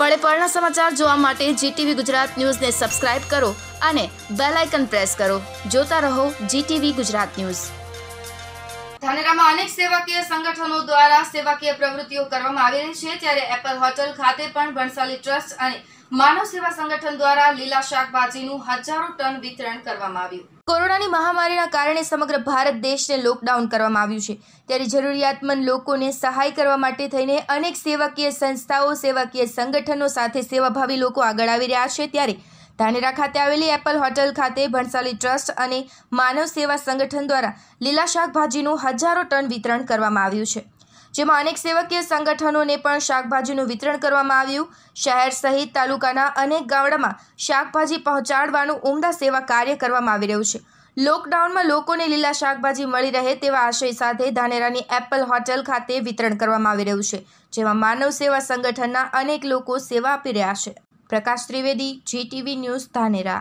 પળે પળના સમાચાર જોવા માટે જીટીવી ગુજરાત ન્યૂઝને સબસ્ક્રાઇબ કરો અને બેલ આઇકન પ્રેસ કરો જોતા રહો જીટીવી ગુજરાત ન્યૂઝ ધાનેરામાં અનેક સેવાકીય સંગઠનો દ્વારા સેવાકીય પ્રવૃત્તિઓ કરવામાં આવી રહી છે ત્યારે એપલ હોટલ ખાતે પણ ભણસાલી ટ્રસ્ટ અને માનવ સેવા સંગઠન દ્વારા લીલા શાકભાજીનું હજારો ટન વિતરણ કરવામાં આવ્યું કોરોનાની મહામારીના કારણે સમગ્ર ભારત દેશને લોકડાઉન કરવામાં આવ્યું છે ત્યારે જરૂરિયાતમંદ લોકોને સહાય કરવા માટે થઈને અનેક સેવાકીય સંસ્થાઓ સેવાકીય સંગઠનો સાથે સેવાભાવી લોકો આગળ આવી રહ્યા છે ત્યારે ધાનેરા ખાતે આવેલી એપલ હોટલ ખાતે ભણસાલી ટ્રસ્ટ અને માનવ સેવા સંગઠન દ્વારા લીલા શાકભાજીનું હજારો ટન વિતરણ કરવામાં આવ્યું છે જેમાં અનેક સેવકીય સંગઠનોને પણ શાકભાજીનું વિતરણ કરવામાં આવ્યું શહેર સહિત તાલુકાના અનેક ગામડામાં શાકભાજી પહોંચાડવાનું ઉમદા સેવા કાર્ય કરવામાં આવી રહ્યું છે લોકડાઉનમાં લોકોને લીલા શાકભાજી મળી રહે તેવા આશય સાથે ધાનેરાની એપલ હોટેલ ખાતે વિતરણ કરવામાં આવી રહ્યું છે જેમાં માનવ સેવા સંગઠનના અનેક લોકો સેવા આપી રહ્યા છે પ્રકાશ ત્રિવેદી જીટીવી ન્યૂઝ ધાનેરા